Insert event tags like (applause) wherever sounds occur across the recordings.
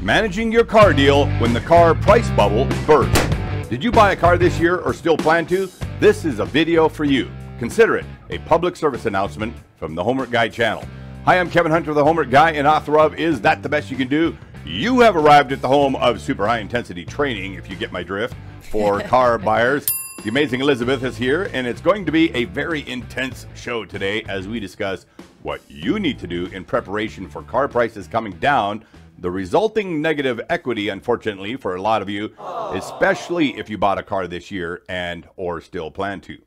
managing your car deal when the car price bubble bursts. Did you buy a car this year or still plan to? This is a video for you. Consider it a public service announcement from the Homework Guy channel. Hi, I'm Kevin Hunter, the Homework Guy, and author of Is That the Best You Can Do? You have arrived at the home of super high intensity training, if you get my drift, for (laughs) car buyers. The amazing Elizabeth is here, and it's going to be a very intense show today as we discuss what you need to do in preparation for car prices coming down the resulting negative equity, unfortunately, for a lot of you, especially if you bought a car this year and or still plan to.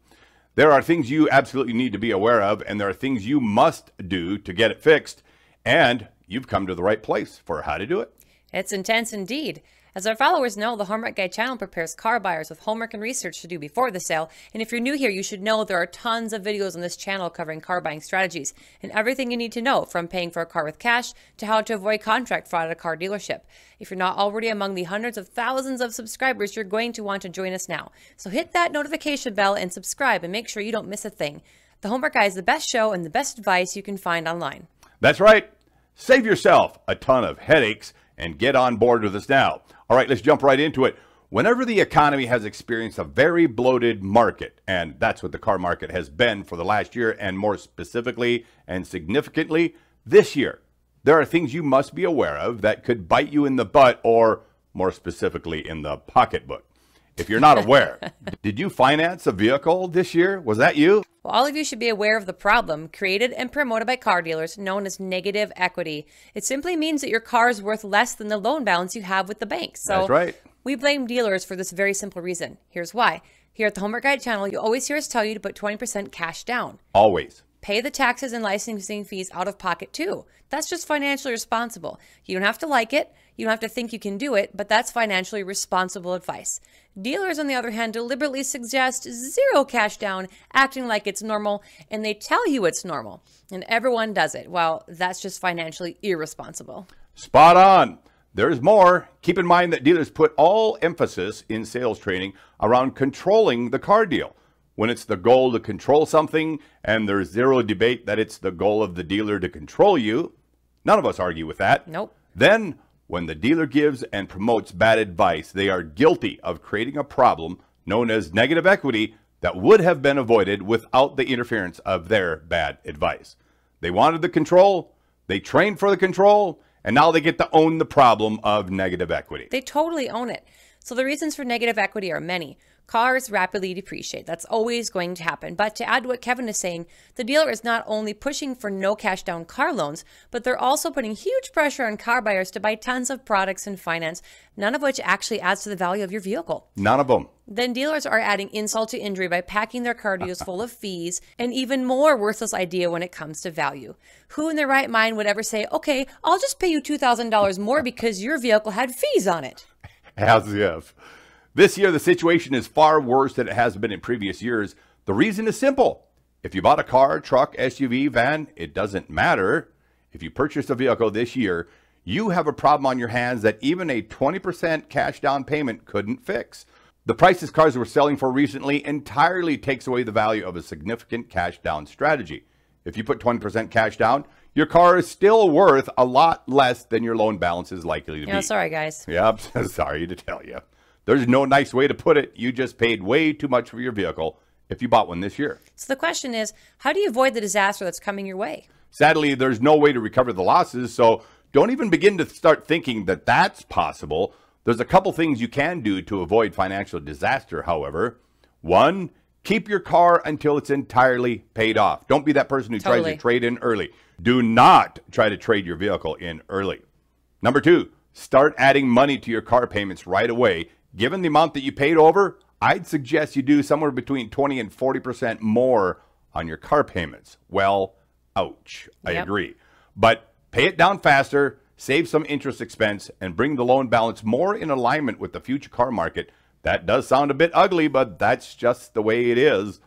There are things you absolutely need to be aware of, and there are things you must do to get it fixed. And you've come to the right place for how to do it. It's intense indeed. As our followers know, the Homework Guide channel prepares car buyers with homework and research to do before the sale. And if you're new here, you should know there are tons of videos on this channel covering car buying strategies and everything you need to know from paying for a car with cash to how to avoid contract fraud at a car dealership. If you're not already among the hundreds of thousands of subscribers, you're going to want to join us now. So hit that notification bell and subscribe and make sure you don't miss a thing. The Homework Guide is the best show and the best advice you can find online. That's right. Save yourself a ton of headaches and get on board with us now. All right, let's jump right into it. Whenever the economy has experienced a very bloated market, and that's what the car market has been for the last year, and more specifically and significantly this year, there are things you must be aware of that could bite you in the butt or, more specifically, in the pocketbook if you're not aware. (laughs) Did you finance a vehicle this year? Was that you? Well, all of you should be aware of the problem created and promoted by car dealers known as negative equity. It simply means that your car is worth less than the loan balance you have with the bank. So That's right. We blame dealers for this very simple reason. Here's why. Here at the Homework Guide channel, you always hear us tell you to put 20% cash down. Always. Pay the taxes and licensing fees out of pocket too. That's just financially responsible. You don't have to like it. You don't have to think you can do it, but that's financially responsible advice. Dealers, on the other hand, deliberately suggest zero cash down, acting like it's normal, and they tell you it's normal. And everyone does it. Well, that's just financially irresponsible. Spot on. There's more. Keep in mind that dealers put all emphasis in sales training around controlling the car deal. When it's the goal to control something and there's zero debate that it's the goal of the dealer to control you, none of us argue with that. Nope. Then when the dealer gives and promotes bad advice, they are guilty of creating a problem known as negative equity that would have been avoided without the interference of their bad advice. They wanted the control, they trained for the control, and now they get to own the problem of negative equity. They totally own it. So the reasons for negative equity are many. Cars rapidly depreciate. That's always going to happen. But to add to what Kevin is saying, the dealer is not only pushing for no cash down car loans, but they're also putting huge pressure on car buyers to buy tons of products and finance, none of which actually adds to the value of your vehicle. None of them. Then dealers are adding insult to injury by packing their car deals full of fees and even more worthless idea when it comes to value. Who in their right mind would ever say, okay, I'll just pay you $2,000 more because your vehicle had fees on it? (laughs) as if. This year, the situation is far worse than it has been in previous years. The reason is simple. If you bought a car, truck, SUV, van, it doesn't matter. If you purchased a vehicle this year, you have a problem on your hands that even a 20% cash down payment couldn't fix. The prices cars were selling for recently entirely takes away the value of a significant cash down strategy. If you put 20% cash down, your car is still worth a lot less than your loan balance is likely to yeah, be. sorry, guys. Yep, (laughs) sorry to tell you. There's no nice way to put it. You just paid way too much for your vehicle if you bought one this year. So the question is, how do you avoid the disaster that's coming your way? Sadly, there's no way to recover the losses, so don't even begin to start thinking that that's possible. There's a couple things you can do to avoid financial disaster, however. One, Keep your car until it's entirely paid off. Don't be that person who totally. tries to trade in early. Do not try to trade your vehicle in early. Number two, start adding money to your car payments right away. Given the amount that you paid over, I'd suggest you do somewhere between 20 and 40% more on your car payments. Well, ouch. I agree. But pay it down faster, save some interest expense, and bring the loan balance more in alignment with the future car market that does sound a bit ugly, but that's just the way it is.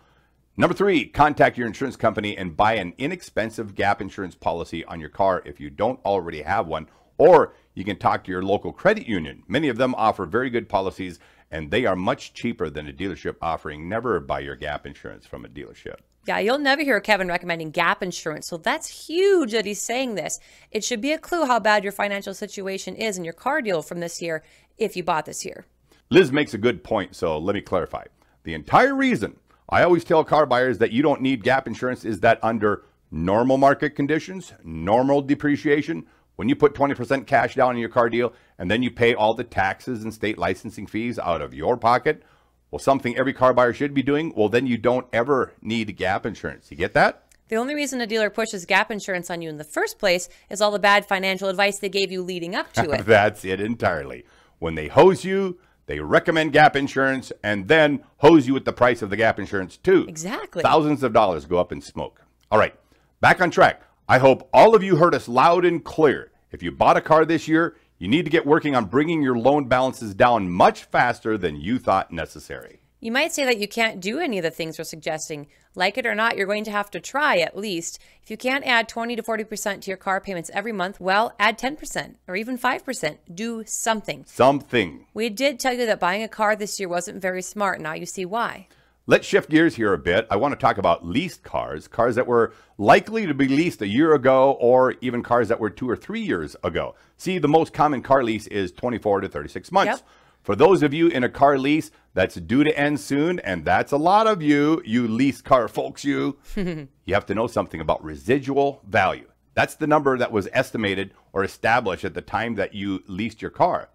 Number three, contact your insurance company and buy an inexpensive gap insurance policy on your car if you don't already have one. Or you can talk to your local credit union. Many of them offer very good policies and they are much cheaper than a dealership offering. Never buy your gap insurance from a dealership. Yeah, you'll never hear Kevin recommending gap insurance. So that's huge that he's saying this. It should be a clue how bad your financial situation is in your car deal from this year if you bought this year. Liz makes a good point, so let me clarify. The entire reason I always tell car buyers that you don't need gap insurance is that under normal market conditions, normal depreciation, when you put 20% cash down on your car deal and then you pay all the taxes and state licensing fees out of your pocket, well, something every car buyer should be doing, well, then you don't ever need gap insurance. You get that? The only reason a dealer pushes gap insurance on you in the first place is all the bad financial advice they gave you leading up to it. (laughs) That's it entirely. When they hose you, they recommend gap insurance and then hose you with the price of the gap insurance too. Exactly. Thousands of dollars go up in smoke. All right, back on track. I hope all of you heard us loud and clear. If you bought a car this year, you need to get working on bringing your loan balances down much faster than you thought necessary. You might say that you can't do any of the things we're suggesting. Like it or not, you're going to have to try at least. If you can't add 20 to 40% to your car payments every month, well, add 10% or even 5%. Do something. Something. We did tell you that buying a car this year wasn't very smart. Now you see why. Let's shift gears here a bit. I want to talk about leased cars, cars that were likely to be leased a year ago or even cars that were two or three years ago. See, the most common car lease is 24 to 36 months. Yep. For those of you in a car lease, that's due to end soon, and that's a lot of you, you lease car folks, you. (laughs) you have to know something about residual value. That's the number that was estimated or established at the time that you leased your car.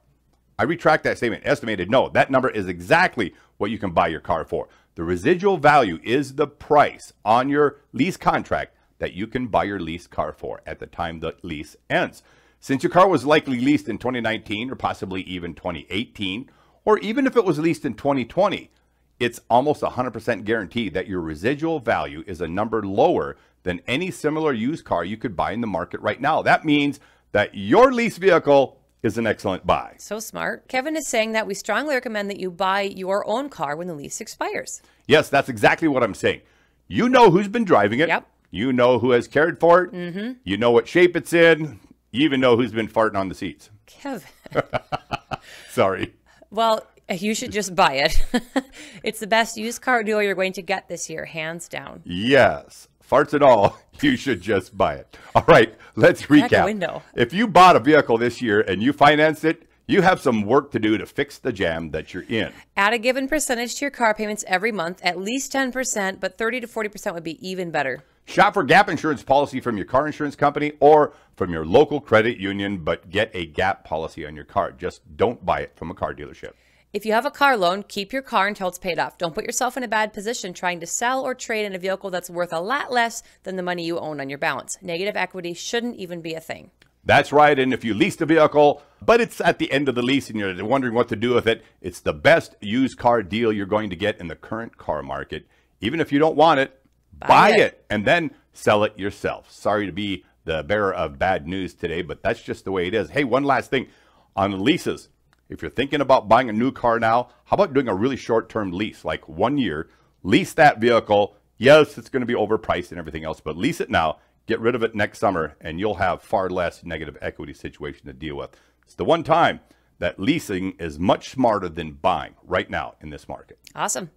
I retract that statement. Estimated, no, that number is exactly what you can buy your car for. The residual value is the price on your lease contract that you can buy your lease car for at the time the lease ends. Since your car was likely leased in 2019 or possibly even 2018, or even if it was leased in 2020, it's almost 100% guaranteed that your residual value is a number lower than any similar used car you could buy in the market right now. That means that your lease vehicle is an excellent buy. So smart. Kevin is saying that we strongly recommend that you buy your own car when the lease expires. Yes, that's exactly what I'm saying. You know who's been driving it. Yep. You know who has cared for it. Mm-hmm. You know what shape it's in. You even know who's been farting on the seats. Kevin. (laughs) Sorry. Well, you should just buy it. (laughs) it's the best used car deal you're going to get this year, hands down. Yes. Farts and all, (laughs) you should just buy it. All right, let's recap. Window. If you bought a vehicle this year and you financed it, you have some work to do to fix the jam that you're in. Add a given percentage to your car payments every month, at least 10%, but 30 to 40% would be even better. Shop for gap insurance policy from your car insurance company or from your local credit union, but get a gap policy on your car. Just don't buy it from a car dealership. If you have a car loan, keep your car until it's paid off. Don't put yourself in a bad position trying to sell or trade in a vehicle that's worth a lot less than the money you own on your balance. Negative equity shouldn't even be a thing. That's right. And if you lease a vehicle, but it's at the end of the lease and you're wondering what to do with it, it's the best used car deal you're going to get in the current car market. Even if you don't want it, Buy, it. it and then sell it yourself. Sorry to be the bearer of bad news today, but that's just the way it is. Hey, one last thing on leases. If you're thinking about buying a new car now, how about doing a really short term lease, like one year? Lease that vehicle. Yes, it's going to be overpriced and everything else, but lease it now. Get rid of it next summer, and you'll have far less negative equity situation to deal with. It's the one time that leasing is much smarter than buying right now in this market. Awesome.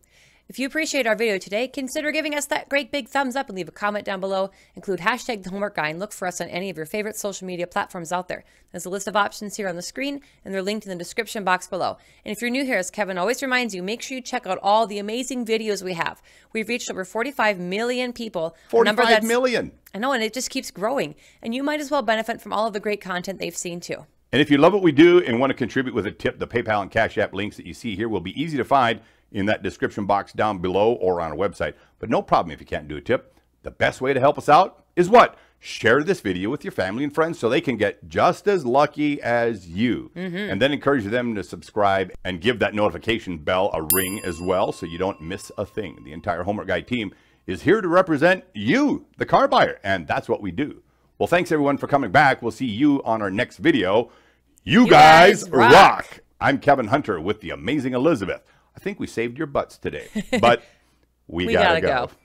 If you appreciate our video today, consider giving us that great big thumbs up and leave a comment down below. Include hashtag the homework guy and look for us on any of your favorite social media platforms out there. There's a list of options here on the screen and they're linked in the description box below. And if you're new here, as Kevin always reminds you, make sure you check out all the amazing videos we have. We've reached over 45 million people. 45 million. I know, and it just keeps growing. And you might as well benefit from all of the great content they've seen too. And if you love what we do and want to contribute with a tip, the PayPal and Cash App links that you see here will be easy to find in that description box down below or on our website. But no problem if you can't do a tip. The best way to help us out is what? Share this video with your family and friends so they can get just as lucky as you. Mm-hmm. And then encourage them to subscribe and give that notification bell a ring as well so you don't miss a thing. The entire Homework Guy team is here to represent you, the car buyer, and that's what we do. Well, thanks everyone for coming back. We'll see you on our next video. You, you guys, guys rock. rock. I'm Kevin Hunter with the amazing Elizabeth. I think we saved your butts today, but (laughs) we, we gotta, gotta, go. go.